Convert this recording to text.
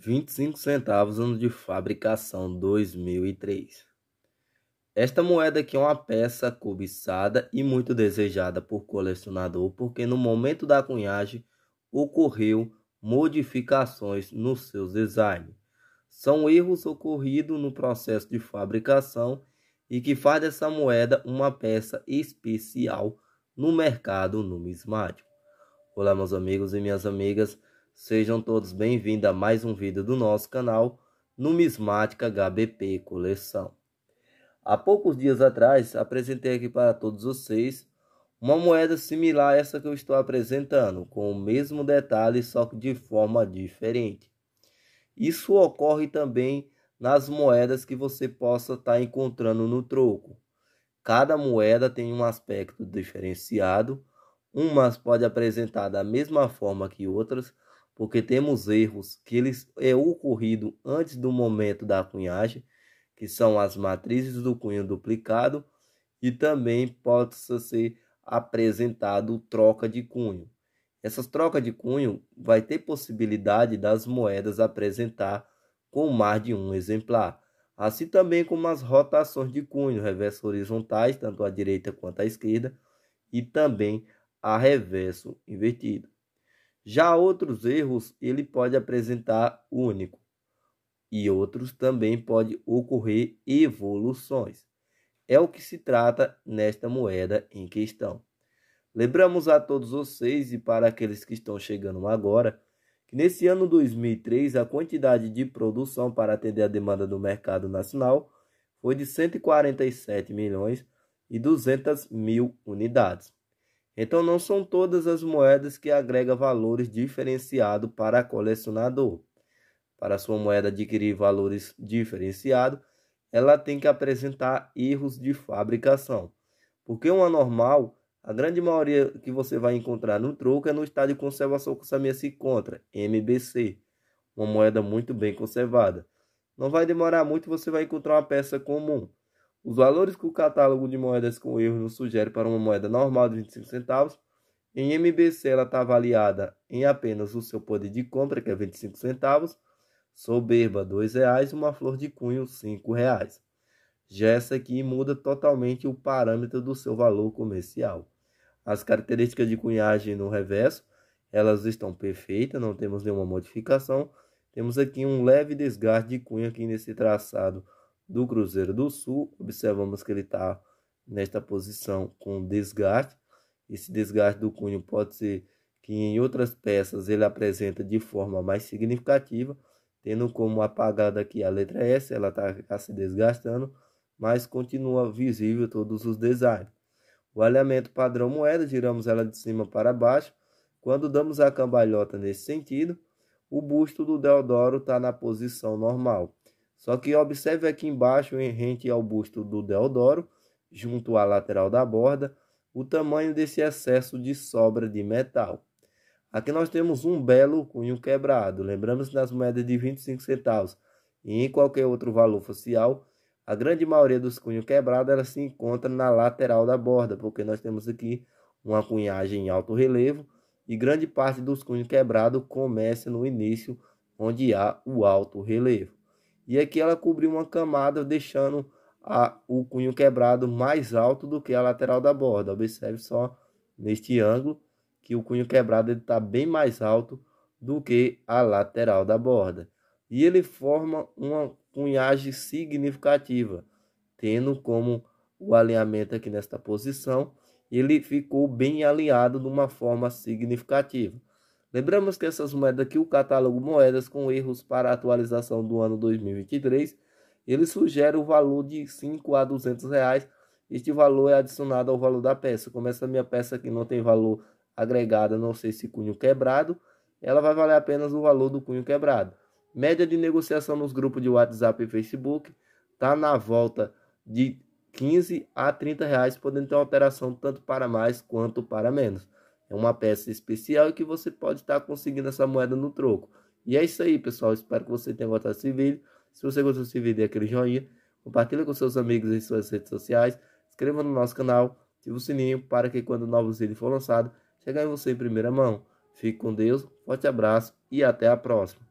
25 centavos, ano de fabricação 2003. Esta moeda aqui é uma peça cobiçada e muito desejada por colecionador, porque no momento da cunhagem ocorreu modificações nos seus design. São erros ocorridos no processo de fabricação e que faz essa moeda uma peça especial no mercado numismático. Olá meus amigos e minhas amigas, Sejam todos bem-vindos a mais um vídeo do nosso canal Numismática HBP Coleção. Há poucos dias atrás, apresentei aqui para todos vocês uma moeda similar a essa que eu estou apresentando, com o mesmo detalhe, só que de forma diferente. Isso ocorre também nas moedas que você possa estar tá encontrando no troco. Cada moeda tem um aspecto diferenciado, umas pode apresentar da mesma forma que outras, porque temos erros que eles é ocorrido antes do momento da cunhagem, que são as matrizes do cunho duplicado, e também pode ser apresentado troca de cunho. Essas trocas de cunho vai ter possibilidade das moedas apresentar com mais de um exemplar, assim também como as rotações de cunho, reverso horizontais, tanto à direita quanto à esquerda, e também a reverso invertido. Já outros erros ele pode apresentar único e outros também pode ocorrer evoluções. É o que se trata nesta moeda em questão. Lembramos a todos vocês e para aqueles que estão chegando agora que nesse ano 2003 a quantidade de produção para atender a demanda do mercado nacional foi de 147 milhões e 200 mil unidades. Então não são todas as moedas que agrega valores diferenciado para colecionador. Para sua moeda adquirir valores diferenciado, ela tem que apresentar erros de fabricação. Porque uma normal, a grande maioria que você vai encontrar no troco é no estado de conservação que o Samir se encontra, MBC, uma moeda muito bem conservada. Não vai demorar muito, você vai encontrar uma peça comum. Os valores que o catálogo de moedas com erro nos sugere para uma moeda normal de 25 centavos, em MBC ela está avaliada em apenas o seu poder de compra, que é 25 centavos, soberba R$ reais, uma flor de cunho R$ reais. Já essa aqui muda totalmente o parâmetro do seu valor comercial. As características de cunhagem no reverso, elas estão perfeitas, não temos nenhuma modificação. Temos aqui um leve desgaste de cunha aqui nesse traçado do Cruzeiro do Sul. Observamos que ele está nesta posição com desgaste. Esse desgaste do cunho pode ser que em outras peças ele apresenta de forma mais significativa, tendo como apagada aqui a letra S, ela está se desgastando, mas continua visível todos os designs. O alinhamento padrão moeda, giramos ela de cima para baixo. Quando damos a cambalhota nesse sentido, o busto do Deodoro está na posição normal. Só que observe aqui embaixo, em rente ao busto do Deodoro, junto à lateral da borda, o tamanho desse excesso de sobra de metal. Aqui nós temos um belo cunho quebrado. Lembramos nas moedas de 25 centavos e em qualquer outro valor facial, a grande maioria dos cunhos quebrados ela se encontra na lateral da borda, porque nós temos aqui uma cunhagem em alto relevo e grande parte dos cunhos quebrados começa no início, onde há o alto relevo. E aqui é ela cobriu uma camada, deixando a, o cunho quebrado mais alto do que a lateral da borda. Observe só neste ângulo que o cunho quebrado está bem mais alto do que a lateral da borda. E ele forma uma cunhagem significativa, tendo como o alinhamento aqui nesta posição, ele ficou bem alinhado de uma forma significativa. Lembramos que essas moedas aqui, o catálogo Moedas com erros para atualização do ano 2023, ele sugere o valor de 5 a 200 reais. Este valor é adicionado ao valor da peça. Como essa minha peça aqui não tem valor agregado, não sei se cunho quebrado, ela vai valer apenas o valor do cunho quebrado. Média de negociação nos grupos de WhatsApp e Facebook está na volta de 15 a 30 reais, podendo ter uma alteração tanto para mais quanto para menos. É uma peça especial que você pode estar tá conseguindo essa moeda no troco. E é isso aí, pessoal. Espero que você tenha gostado desse vídeo. Se você gostou desse vídeo, dê aquele joinha. Compartilhe com seus amigos em suas redes sociais. Inscreva no nosso canal. Ative o sininho para que quando novo vídeo for lançado, chegue em você em primeira mão. Fique com Deus, forte abraço e até a próxima.